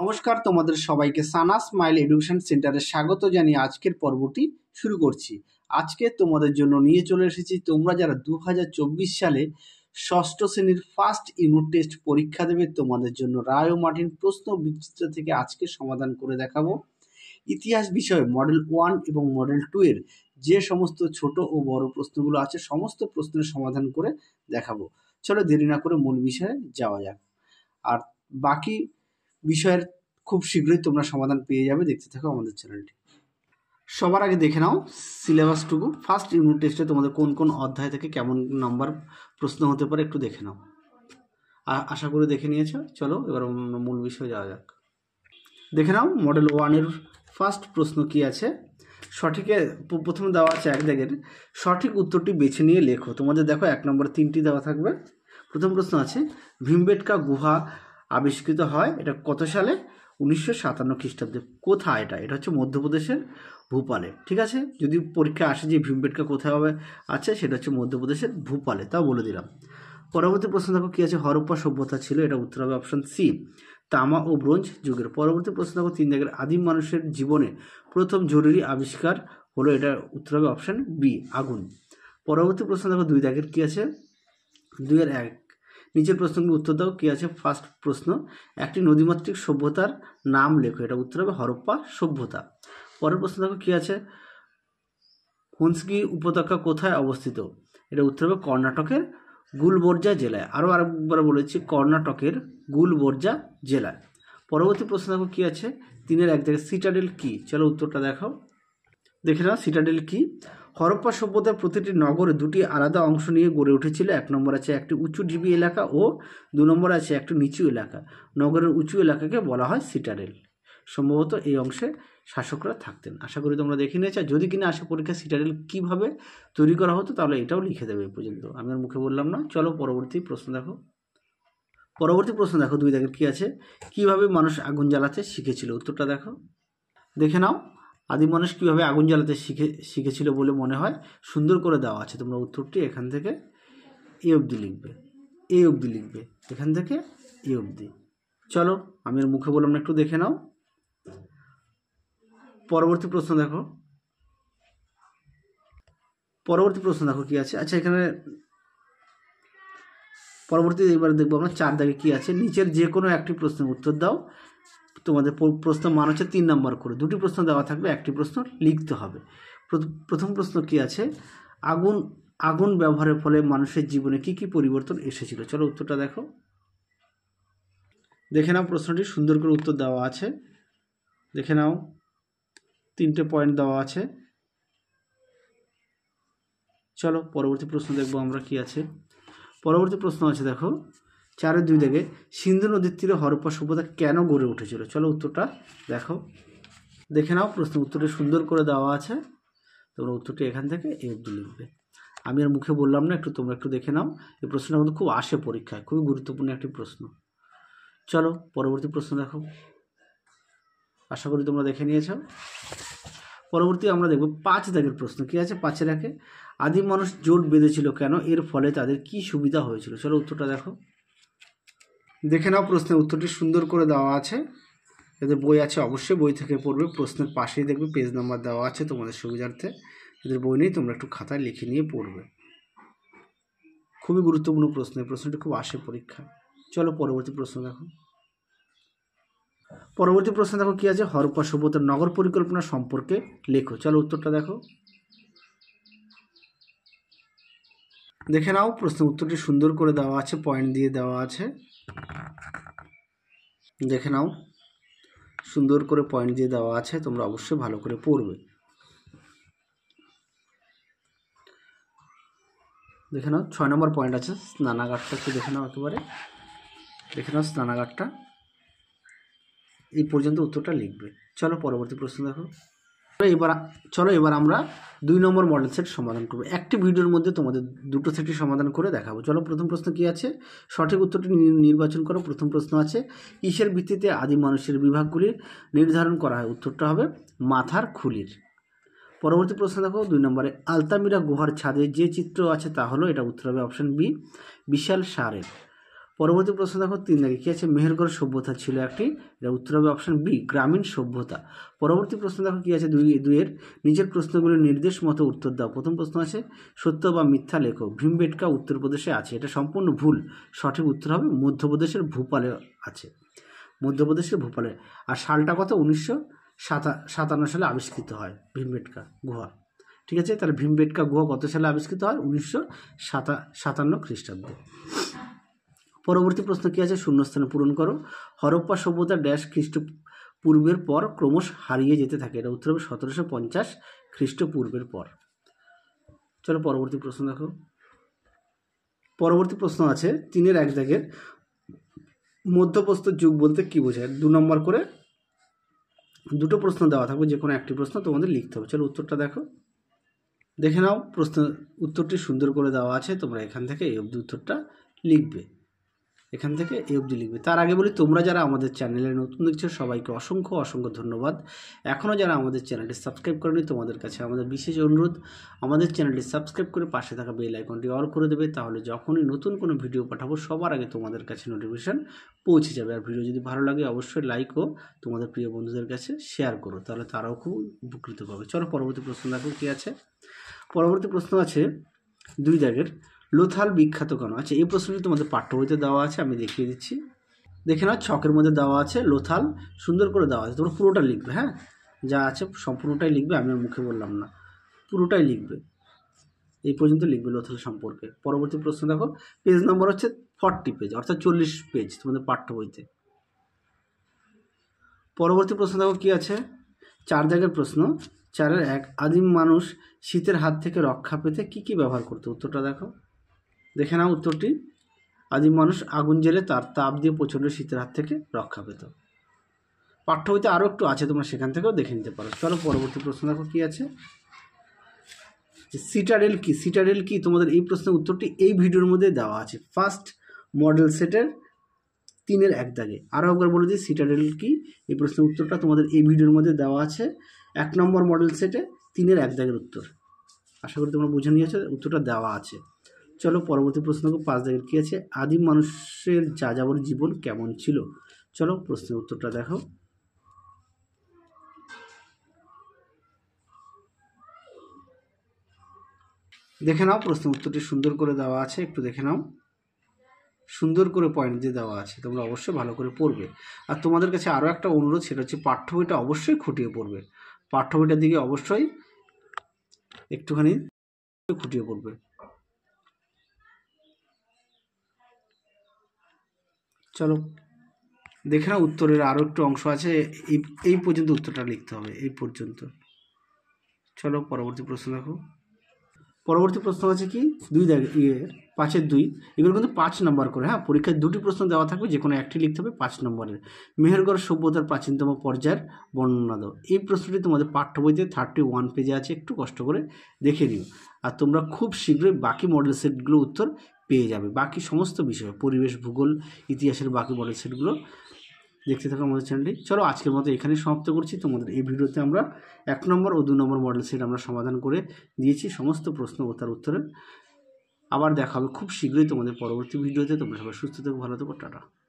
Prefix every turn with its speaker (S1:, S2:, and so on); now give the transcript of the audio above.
S1: নমস্কার তোমাদের সবাইকে সানা স্মাইল এডুকেশন সেন্টারে স্বাগত জানিয়ে আজকের পর্বটি শুরু করছি আজকে তোমাদের জন্য নিয়ে চলে এসেছি তোমরা যারা দু সালে ষষ্ঠ শ্রেণীর ফার্স্ট ইউনিট টেস্ট পরীক্ষা দেবে তোমাদের জন্য রায় ও মার্টিন প্রশ্ন বিচিত্র থেকে আজকে সমাধান করে দেখাবো ইতিহাস বিষয়ে মডেল ওয়ান এবং মডেল টু এর যে সমস্ত ছোট ও বড় প্রশ্নগুলো আছে সমস্ত প্রশ্নের সমাধান করে দেখাবো চলো দেরি না করে মূল বিষয়ে যাওয়া যাক আর বাকি বিষয়ের খুব শীঘ্রই তোমরা সমাধান পেয়ে যাবে দেখতে থাকো আমাদের চ্যানেলটি সবার আগে দেখে নাও সিলেবাসটুকু ফার্স্ট ইউনিট টেস্টে তোমাদের কোন কোন অধ্যায় থেকে কেমন নাম্বার প্রশ্ন হতে পারে একটু দেখে নাও আশা করে দেখে নিয়েছো চলো এবার মূল বিষয়ে যাওয়া যাক দেখে নাও মডেল ওয়ানের ফার্স্ট প্রশ্ন কি আছে সঠিকে প্রথমে দেওয়া আছে এক দেখেন সঠিক উত্তরটি বেছে নিয়ে লেখো তোমাদের দেখো এক নম্বর তিনটি দেওয়া থাকবে প্রথম প্রশ্ন আছে ভীমবেটকা গুহা আবিষ্কৃত হয় এটা কত সালে উনিশশো সাতান্ন খ্রিস্টাব্দে কোথায় এটা এটা হচ্ছে মধ্যপ্রদেশের ভূপালে ঠিক আছে যদি পরীক্ষা আসে যে ভীমবেটকা কোথায় হবে আছে সেটা হচ্ছে মধ্যপ্রদেশের ভূপালে তাও বলে দিলাম পরবর্তী প্রশ্ন দেখো কী আছে হরপ্পা সভ্যতা ছিল এটা উত্তর হবে অপশান সি তামা ও ব্রোঞ্জ যুগের পরবর্তী প্রশ্ন দেখো তিন দেখের আদিম মানুষের জীবনে প্রথম জরুরি আবিষ্কার হলো এটা উত্তর হবে অপশান বি আগুন পরবর্তী প্রশ্ন দেখো দুই দাগের কী আছে দুইয়ের এক নিচের প্রশ্নগুলো উত্তর দাও কী আছে ফার্স্ট প্রশ্ন একটি নদীমাতৃক সভ্যতার নাম লেখো এটা উত্তর হবে হরপ্পা সভ্যতা পরের প্রশ্ন দেখো কী আছে হুন্সকি উপত্যকা কোথায় অবস্থিত এটা উত্তর হবে কর্ণাটকের গুলবর্জা জেলায় আরও আরেকবার বলেছি কর্ণাটকের গুলবর্জা জেলায় পরবর্তী প্রশ্ন দেখো কী আছে তিনের এক জায়গায় সিটাডেল কী চলো উত্তরটা দেখাও দেখে নাও সিটাডেল কী হরপ্পা সভ্যতার প্রতিটি নগরে দুটি আলাদা অংশ নিয়ে গড়ে উঠেছিল এক নম্বর আছে একটি উঁচু ঢিবি এলাকা ও দু নম্বর আছে একটি নিচু এলাকা নগরের উঁচু এলাকাকে বলা হয় সিটারেল সম্ভবত এই অংশে শাসকরা থাকতেন আশা করি তোমরা দেখে নিয়েছো যদি কিনা আসে পরীক্ষা সিটারেল কীভাবে তৈরি করা হতো তাহলে এটাও লিখে দেবে এ পর্যন্ত আমি আর মুখে বললাম না চলো পরবর্তী প্রশ্ন দেখো পরবর্তী প্রশ্ন দেখো দুই দেখে কী আছে কিভাবে মানুষ আগুন জ্বালাতে শিখেছিল উত্তরটা দেখো দেখে নাও আদি মানুষ কীভাবে আগুন জ্বালাতে শিখে শিখেছিল বলে মনে হয় সুন্দর করে দেওয়া আছে তোমরা উত্তরটি এখান থেকে এ অবধি লিখবে এ অবধি লিখবে এখান থেকে এ অবধি চলো আমি ওর মুখে বললাম না একটু দেখে নাও পরবর্তী প্রশ্ন দেখো পরবর্তী প্রশ্ন দেখো কি আছে আচ্ছা এখানে পরবর্তী এবার দেখবো আমরা চার দাগে কী আছে নিচের যে কোনো একটি প্রশ্নের উত্তর দাও তোমাদের প্রশ্ন মান হচ্ছে তিন নম্বর করে দুটি প্রশ্ন দেওয়া থাকবে একটি প্রশ্ন লিখতে হবে প্রথম প্রশ্ন কি আছে আগুন আগুন ব্যবহারের ফলে মানুষের জীবনে কি কি পরিবর্তন এসেছিল চলো উত্তরটা দেখো দেখে নাও প্রশ্নটি সুন্দর করে উত্তর দেওয়া আছে দেখে নাও তিনটে পয়েন্ট দেওয়া আছে চলো পরবর্তী প্রশ্ন দেখবো আমরা কি আছে পরবর্তী প্রশ্ন আছে দেখো চারের দুই দিকে সিন্ধু নদীর তীরে হরপ্পা সভ্যতা কেন গড়ে উঠেছিল চলো উত্তরটা দেখো দেখে নাও প্রশ্ন উত্তরটি সুন্দর করে দেওয়া আছে তোমরা উত্তরটি এখান থেকে এ অব্দি লিখবে আমি আর মুখে বললাম না একটু তোমরা একটু দেখে নাও এই প্রশ্নটা কিন্তু খুব আসে পরীক্ষায় খুবই গুরুত্বপূর্ণ একটি প্রশ্ন চলো পরবর্তী প্রশ্ন দেখো আশা করি তোমরা দেখে নিয়েছ পরবর্তী আমরা দেখব পাঁচ দাগের প্রশ্ন কী আছে পাঁচে রাখে আদিম মানুষ জোট বেঁধেছিল কেন এর ফলে তাদের কি সুবিধা হয়েছিল চলো উত্তরটা দেখো দেখে নাও প্রশ্নের উত্তরটি সুন্দর করে দেওয়া আছে এদের বই আছে অবশ্যই বই থেকে পড়বে প্রশ্নের পাশেই দেখবে পেজ নাম্বার দেওয়া আছে তোমাদের সুবিধার্থে এদের বই নেই তোমরা একটু খাতায় লিখে নিয়ে পড়বে খুবই গুরুত্বপূর্ণ প্রশ্ন এই প্রশ্নটি খুব আসে পরীক্ষা চলো পরবর্তী প্রশ্ন দেখো পরবর্তী প্রশ্ন দেখো কী আছে হরপ্পা সভ্যতার নগর পরিকল্পনা সম্পর্কে লেখো চলো উত্তরটা দেখো দেখে নাও প্রশ্ন উত্তরটি সুন্দর করে দেওয়া আছে পয়েন্ট দিয়ে দেওয়া আছে দেখে নাও সুন্দর করে পয়েন্ট দিয়ে দেওয়া আছে তোমরা অবশ্যই ভালো করে পড়বে দেখে নাও ছয় নম্বর পয়েন্ট আছে স্নানাগারটা একটু দেখে নাও একেবারে দেখে নাও স্নানাগারটা এই পর্যন্ত উত্তরটা লিখবে চলো পরবর্তী প্রশ্ন দেখো এবার চলো এবার আমরা দুই নম্বর মডেল সেট সমাধান করবো একটি ভিডিওর মধ্যে তোমাদের দুটো সেটটি সমাধান করে দেখাবো চলো প্রথম প্রশ্ন কি আছে সঠিক উত্তরটি নির্বাচন করো প্রথম প্রশ্ন আছে কিসের ভিত্তিতে আদি মানুষের বিভাগগুলির নির্ধারণ করা হয় উত্তরটা হবে মাথার খুলির পরবর্তী প্রশ্ন দেখো দুই নম্বরে আলতামিরা গুহার ছাদে যে চিত্র আছে তা হলো এটা উত্তর হবে অপশান বি বিশাল সারের পরবর্তী প্রশ্ন দেখো তিন দাগে কী আছে মেহেরগড় সভ্যতা ছিল একটি এটা উত্তর হবে অপশান বি গ্রামীণ সভ্যতা পরবর্তী প্রশ্ন দেখো কী আছে দুই দুইয়ের নিজের প্রশ্নগুলির নির্দেশ মতো উত্তর দাও প্রথম প্রশ্ন আছে সত্য বা মিথ্যা লেখো ভীমবেটকা উত্তরপ্রদেশে আছে এটা সম্পূর্ণ ভুল সঠিক উত্তর হবে মধ্যপ্রদেশের ভূপালে আছে মধ্যপ্রদেশের ভূপালে আর সালটা কত উনিশশো সাতা সাতান্ন সালে আবিষ্কৃত হয় ভীমবেটকা গুহা ঠিক আছে তাহলে ভীমবেটকা গুহা কত সালে আবিষ্কৃত হয় উনিশশো সাতা সাতান্ন খ্রিস্টাব্দে পরবর্তী প্রশ্ন কী আছে শূন্যস্থানে পূরণ করো হরপ্পা সভ্যতা ড্যাশ খ্রিস্টপূর্বের পর ক্রমশ হারিয়ে যেতে থাকে এটা উত্তর হবে সতেরোশো পঞ্চাশ খ্রিস্টপূর্বের পর চলো পরবর্তী প্রশ্ন দেখো পরবর্তী প্রশ্ন আছে তিনের এক জায়গায় মধ্যপ্রস্তর যুগ বলতে কী বোঝায় দু নম্বর করে দুটো প্রশ্ন দেওয়া থাকবে যে কোনো একটি প্রশ্ন তোমাদের লিখতে হবে চলো উত্তরটা দেখো দেখে নাও প্রশ্ন উত্তরটি সুন্দর করে দেওয়া আছে তোমরা এখান থেকে এই অবধি উত্তরটা লিখবে এখান থেকে এ অবধি লিখবে তার আগে বলি তোমরা যারা আমাদের চ্যানেলে নতুন দেখছো সবাইকে অসংখ্য অসংখ্য ধন্যবাদ এখনও যারা আমাদের চ্যানেলটি সাবস্ক্রাইব করেনি তোমাদের কাছে আমাদের বিশেষ অনুরোধ আমাদের চ্যানেলটি সাবস্ক্রাইব করে পাশে থাকা বেল আইকনটি অল করে দেবে তাহলে যখনই নতুন কোনো ভিডিও পাঠাবো সবার আগে তোমাদের কাছে নোটিফিকেশান পৌঁছে যাবে আর ভিডিও যদি ভালো লাগে অবশ্যই লাইক ও তোমাদের প্রিয় বন্ধুদের কাছে শেয়ার করো তাহলে তারাও খুব উপকৃত পাবে চলো পরবর্তী প্রশ্ন দেখো কী আছে পরবর্তী প্রশ্ন আছে দুই জায়গার লোথাল বিখ্যাত কেন আচ্ছা এই প্রশ্নটি তোমাদের পাঠ্য বইতে দেওয়া আছে আমি দেখিয়ে দিচ্ছি দেখে নাও ছকের মধ্যে দেওয়া আছে লোথাল সুন্দর করে দেওয়া আছে তোমরা পুরোটা লিখবে হ্যাঁ যা আছে সম্পূর্ণটাই লিখবে আমি মুখে বললাম না পুরোটাই লিখবে এই পর্যন্ত লিখবে লোথাল সম্পর্কে পরবর্তী প্রশ্ন দেখো পেজ নম্বর হচ্ছে ফর্টি পেজ অর্থাৎ চল্লিশ পেজ তোমাদের পাঠ্য বইতে পরবর্তী প্রশ্ন দেখো কী আছে চার জায়গার প্রশ্ন চারের এক আদিম মানুষ শীতের হাত থেকে রক্ষা পেতে কি কি ব্যবহার করতো উত্তরটা দেখো দেখে নাও উত্তরটি আদিম মানুষ আগুন জেলে তার তাপ দিয়ে প্রচণ্ড শীতের হাত থেকে রক্ষা পেত পাঠ্য বইতে আরও একটু আছে তোমরা সেখান থেকেও দেখে নিতে পারো চলো পরবর্তী প্রশ্ন দেখো কী আছে যে সিটারেল কি সিটারেল কি তোমাদের এই প্রশ্নের উত্তরটি এই ভিডিওর মধ্যে দেওয়া আছে ফার্স্ট মডেল সেটের তিনের এক দাগে আরও একবার বলে দিই সিটারেল কি এই প্রশ্নের উত্তরটা তোমাদের এই ভিডিওর মধ্যে দেওয়া আছে এক নম্বর মডেল সেটে তিনের এক দাগের উত্তর আশা করি তোমরা বুঝে নিয়েছো উত্তরটা দেওয়া আছে চলো পরবর্তী প্রশ্ন পাঁচ দাগের কী আছে আদিম মানুষের যা যাবর জীবন কেমন ছিল চলো প্রশ্নের উত্তরটা দেখো দেখে নাও প্রশ্ন উত্তরটি সুন্দর করে দেওয়া আছে একটু দেখে নাও সুন্দর করে পয়েন্ট দিয়ে দেওয়া আছে তোমরা অবশ্যই ভালো করে পড়বে আর তোমাদের কাছে আরও একটা অনুরোধ সেটা হচ্ছে পাঠ্য বইটা অবশ্যই খুঁটিয়ে পড়বে পাঠ্য বইটার দিকে অবশ্যই একটুখানি খুঁটিয়ে পড়বে চলো দেখে না উত্তরের আরও একটু অংশ আছে এই এই পর্যন্ত উত্তরটা লিখতে হবে এই পর্যন্ত চলো পরবর্তী প্রশ্ন দেখো পরবর্তী প্রশ্ন আছে কি দুই ইয়ে পাঁচের দুই এগুলো কিন্তু পাঁচ নম্বর করে হ্যাঁ পরীক্ষায় দুটি প্রশ্ন দেওয়া থাকবে যে কোনো একটি লিখতে হবে পাঁচ নম্বরের মেহেরগড় সভ্যতার প্রাচীনতম পর্যায়ের বর্ণনা দেওয়া এই প্রশ্নটি তোমাদের পাঠ্য বইতে থার্টি ওয়ান পেজে আছে একটু কষ্ট করে দেখে নিও আর তোমরা খুব শীঘ্রই বাকি মডেল সেটগুলো উত্তর পেয়ে যাবে বাকি সমস্ত বিষয় পরিবেশ ভূগোল ইতিহাসের বাকি বড় সেটগুলো দেখতে থাকো আমাদের চ্যানেলটি চলো আজকের মতো এখানে সমাপ্ত করছি তোমাদের এই ভিডিওতে আমরা এক নম্বর ও দু নম্বর মডেল সেট আমরা সমাধান করে দিয়েছি সমস্ত প্রশ্ন ও তার উত্তরে আবার দেখা হবে খুব শীঘ্রই তোমাদের পরবর্তী ভিডিওতে তোমরা সবাই সুস্থ থাকো ভালো থাকো টাটা